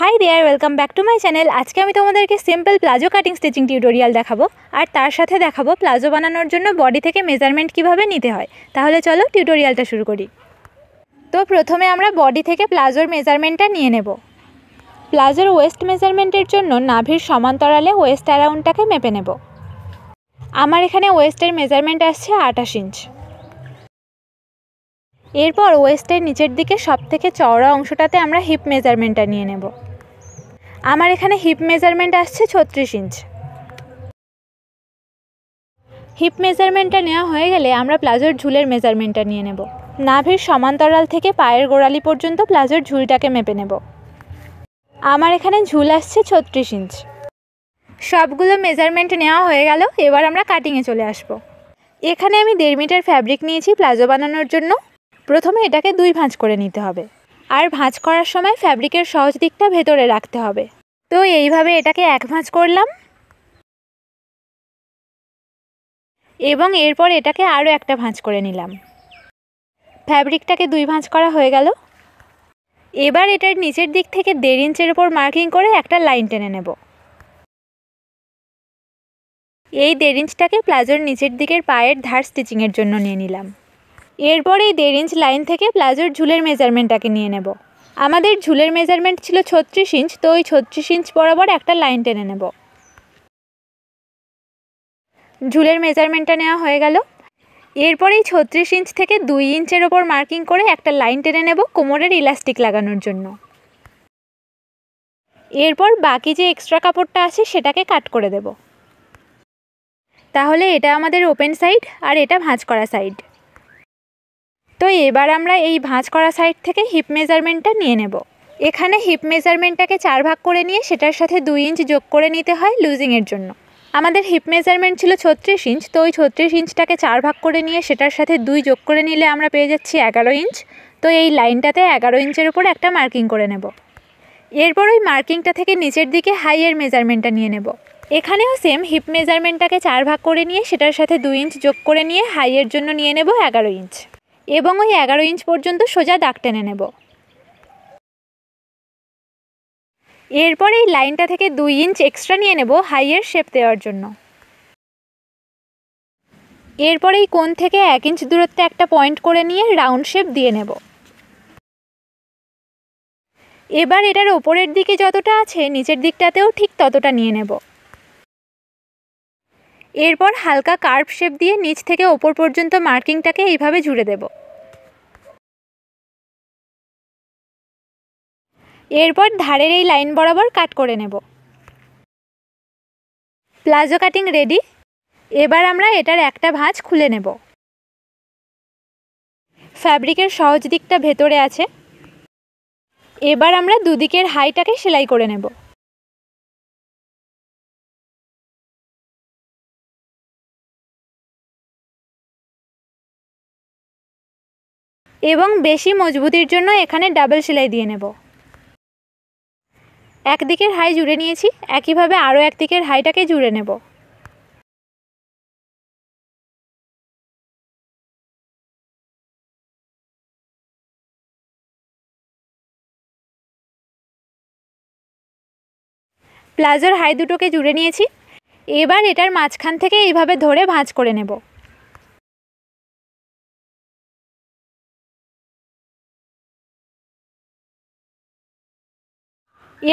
High there welcome back to my channel আজকে আমি তোমাদেরকে simple palazzo cutting stitching tutorial দেখাবো আর তার সাথে দেখাবো প্লাজো বানানোর জন্য বডি থেকে মেজারমেন্ট কিভাবে নিতে হয় তাহলে চলো টিউটোরিয়ালটা শুরু করি তো প্রথমে আমরা বডি থেকে প্লাজোর মেজারমেন্টটা নিয়ে নেব প্লাজোর ওয়েস্ট মেজারমেন্টের জন্য নাভির সমান্তরালে ওয়েস্ট অ্যারাউন্ডটাকে মেপে নেব আমার এখানে ওয়েস্টের মেজারমেন্ট আসছে আটাশ ইঞ্চ এরপর ওয়েস্টের নিচের দিকে সব থেকে চওড়া অংশটাতে আমরা হিপ মেজারমেন্টটা নিয়ে নেব আমার এখানে হিপ মেজারমেন্ট আসছে ছত্রিশ ইঞ্চ হিপ মেজারমেন্টটা নেওয়া হয়ে গেলে আমরা প্লাজোর ঝুলের মেজারমেন্টটা নিয়ে নেব নাভির সমান্তরাল থেকে পায়ের গোড়ালি পর্যন্ত প্লাজোর ঝুলটাকে মেপে নেব আমার এখানে ঝুল আসছে ছত্রিশ ইঞ্চ সবগুলো মেজারমেন্ট নেওয়া হয়ে গেল এবার আমরা কাটিংয়ে চলে আসব। এখানে আমি দেড় মিটার ফ্যাব্রিক নিয়েছি প্লাজো বানানোর জন্য প্রথমে এটাকে দুই ভাঁজ করে নিতে হবে আর ভাঁজ করার সময় ফ্যাব্রিকের সহজ দিকটা ভেতরে রাখতে হবে তো এইভাবে এটাকে এক ভাঁজ করলাম এবং এরপর এটাকে আরও একটা ভাঁজ করে নিলাম ফ্যাব্রিকটাকে দুই ভাঁজ করা হয়ে গেল এবার এটার নিচের দিক থেকে দেড় ইঞ্চের ওপর মার্কিং করে একটা লাইন টেনে নেব এই দেড় ইঞ্চটাকে প্লাজোর নিচের দিকের পায়ের ধার স্টিচিংয়ের জন্য নিয়ে নিলাম এরপর এই দেড় ইঞ্চ লাইন থেকে প্লাজোর ঝুলের মেজারমেন্টটাকে নিয়ে নেব আমাদের ঝুলের মেজারমেন্ট ছিল ছত্রিশ ইঞ্চ তো ওই ছত্রিশ ইঞ্চ বরাবর একটা লাইন টেনে নেব ঝুলের মেজারমেন্টটা নেওয়া হয়ে গেল এরপর এই ছত্রিশ ইঞ্চ থেকে দুই ইঞ্চের ওপর মার্কিং করে একটা লাইন টেনে নেব কোমরের ইলাস্টিক লাগানোর জন্য এরপর বাকি যে এক্সট্রা কাপড়টা আছে সেটাকে কাট করে দেব তাহলে এটা আমাদের ওপেন সাইড আর এটা ভাঁজ করা সাইড তো এবার আমরা এই ভাঁজ করা সাইড থেকে হিপ মেজারমেন্টটা নিয়ে নেব এখানে হিপ মেজারমেন্টটাকে চার ভাগ করে নিয়ে সেটার সাথে দুই ইঞ্চ যোগ করে নিতে হয় লুজিংয়ের জন্য আমাদের হিপ মেজারমেন্ট ছিল ছত্রিশ ইঞ্চ তো ওই ছত্রিশ ইঞ্চটাকে চার ভাগ করে নিয়ে সেটার সাথে দুই যোগ করে নিলে আমরা পেয়ে যাচ্ছি এগারো ইঞ্চ তো এই লাইনটাতে এগারো ইঞ্চের উপর একটা মার্কিং করে নেব এরপর ওই মার্কিংটা থেকে নিচের দিকে হাইয়ের মেজারমেন্টটা নিয়ে নেব এখানেও সেম হিপ মেজারমেন্টটাকে চার ভাগ করে নিয়ে সেটার সাথে দুই ইঞ্চ যোগ করে নিয়ে হাইয়ের জন্য নিয়ে নেব এগারো ইঞ্চ এবং ওই এগারো ইঞ্চ পর্যন্ত সোজা দাগ টেনে নেব এরপর এই লাইনটা থেকে দুই ইঞ্চ এক্সট্রা নিয়ে নেব হাইয়ের শেপ দেওয়ার জন্য এরপর এই কোণ থেকে এক ইঞ্চ দূরত্বে একটা পয়েন্ট করে নিয়ে রাউন্ড শেপ দিয়ে নেব এবার এটার ওপরের দিকে যতটা আছে নিচের দিকটাতেও ঠিক ততটা নিয়ে নেব এরপর হালকা কার্ভ শেপ দিয়ে নিচ থেকে ওপর পর্যন্ত মার্কিংটাকে এইভাবে জুড়ে দেবো এরপর ধারের এই লাইন বরাবর কাট করে নেব প্লাজো কাটিং রেডি এবার আমরা এটার একটা ভাঁজ খুলে নেব ফ্যাব্রিকের সহজ দিকটা ভেতরে আছে এবার আমরা দুদিকের হাইটাকে সেলাই করে নেব এবং বেশি মজবুতির জন্য এখানে ডাবল সেলাই দিয়ে নেব এক দিকের হাই জুড়ে নিয়েছি একইভাবে আরও এক দিকের হাইটাকে জুড়ে নেব প্লাজোর হাই দুটোকে জুড়ে নিয়েছি এবার এটার মাঝখান থেকে এইভাবে ধরে ভাঁজ করে নেব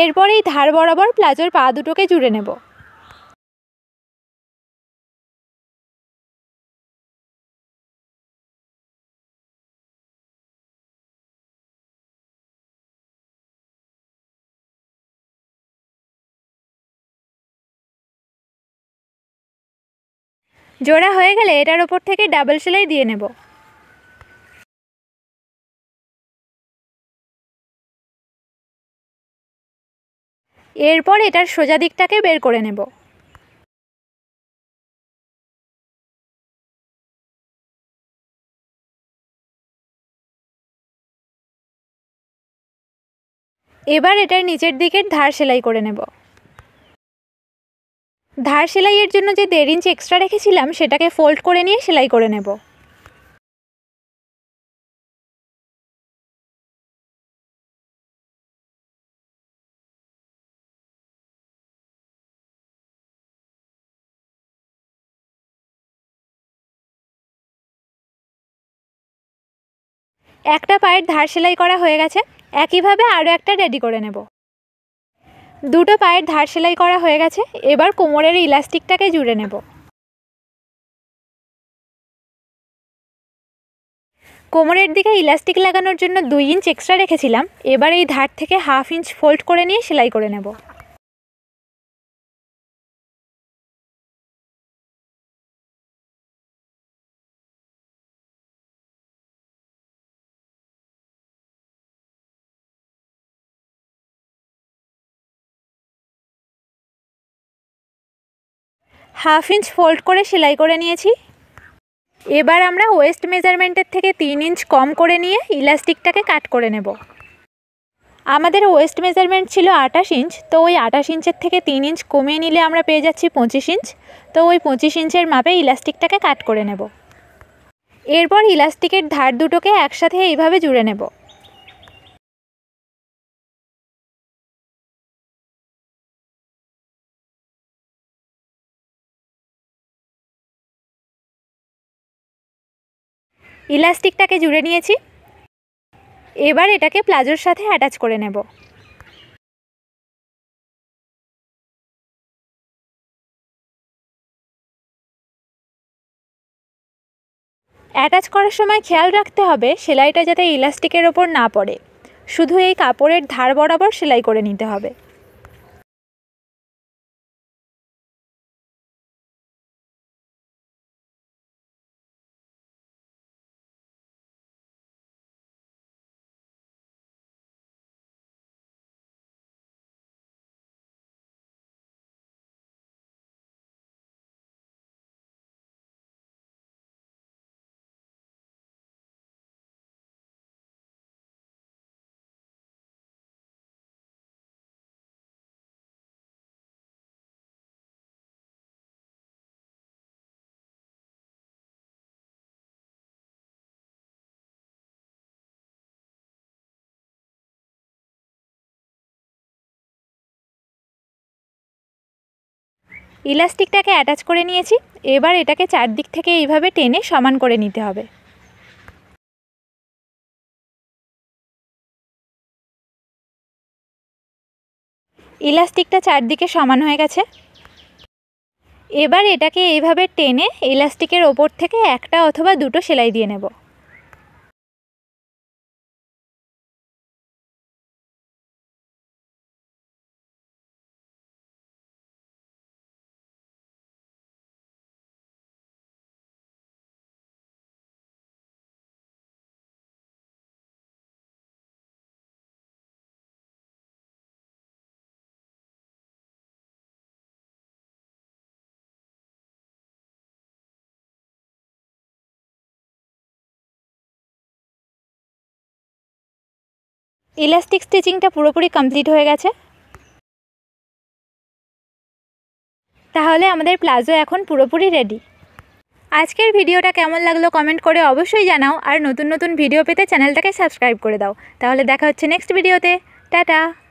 এরপর এই ধার বরাবর প্লাজোর পা দুটোকে জুড়ে নেব জোড়া হয়ে গেলে এটার ওপর থেকে ডাবল সেলাই দিয়ে নেব এরপর এটার সোজা দিকটাকে বের করে নেব এবার এটার নিচের দিকের ধার সেলাই করে নেব ধার সেলাইয়ের জন্য যে দেড় ইঞ্চ এক্সট্রা রেখেছিলাম সেটাকে ফোল্ড করে নিয়ে সেলাই করে নেব একটা পায়ের ধার সেলাই করা হয়ে গেছে একইভাবে আরও একটা রেডি করে নেব দুটো পায়ের ধার সেলাই করা হয়ে গেছে এবার কোমরের ইলাস্টিকটাকে জুড়ে নেব কোমরের দিকে ইলাস্টিক লাগানোর জন্য দুই ইঞ্চ এক্সট্রা রেখেছিলাম এবার এই ধার থেকে হাফ ইঞ্চ ফোল্ড করে নিয়ে সেলাই করে নেব হাফ ইঞ্চ ফোল্ড করে সেলাই করে নিয়েছি এবার আমরা ওয়েস্ট মেজারমেন্টের থেকে তিন ইঞ্চ কম করে নিয়ে ইলাস্টিকটাকে কাট করে নেব আমাদের ওয়েস্ট মেজারমেন্ট ছিল আটাশ ইঞ্চ তো ওই আটাশ ইঞ্চের থেকে তিন ইঞ্চ কমিয়ে নিলে আমরা পেয়ে যাচ্ছি পঁচিশ ইঞ্চ তো ওই পঁচিশ ইঞ্চের মাপে ইলাস্টিকটাকে কাট করে নেব এরপর ইলাস্টিকের ধার দুটোকে একসাথে এইভাবে জুড়ে নেব ইলাস্টিকটাকে জুড়ে নিয়েছি এবার এটাকে প্লাজোর সাথে অ্যাটাচ করে নেব অ্যাটাচ করার সময় খেয়াল রাখতে হবে সেলাইটা যাতে ইলাস্টিকের ওপর না পড়ে শুধু এই কাপড়ের ধার বরাবর সেলাই করে নিতে হবে ইলাস্টিকটাকে অ্যাটাচ করে নিয়েছি এবার এটাকে চারদিক থেকে এইভাবে টেনে সমান করে নিতে হবে ইলাস্টিকটা চারদিকে সমান হয়ে গেছে এবার এটাকে এইভাবে টেনে ইলাস্টিকের ওপর থেকে একটা অথবা দুটো সেলাই দিয়ে নেব ইলাস্টিক স্টিচিংটা পুরোপুরি কমপ্লিট হয়ে গেছে তাহলে আমাদের প্লাজো এখন পুরোপুরি রেডি আজকের ভিডিওটা কেমন লাগলো কমেন্ট করে অবশ্যই জানাও আর নতুন নতুন ভিডিও পেতে চ্যানেলটাকে সাবস্ক্রাইব করে দাও তাহলে দেখা হচ্ছে নেক্সট ভিডিওতে টাটা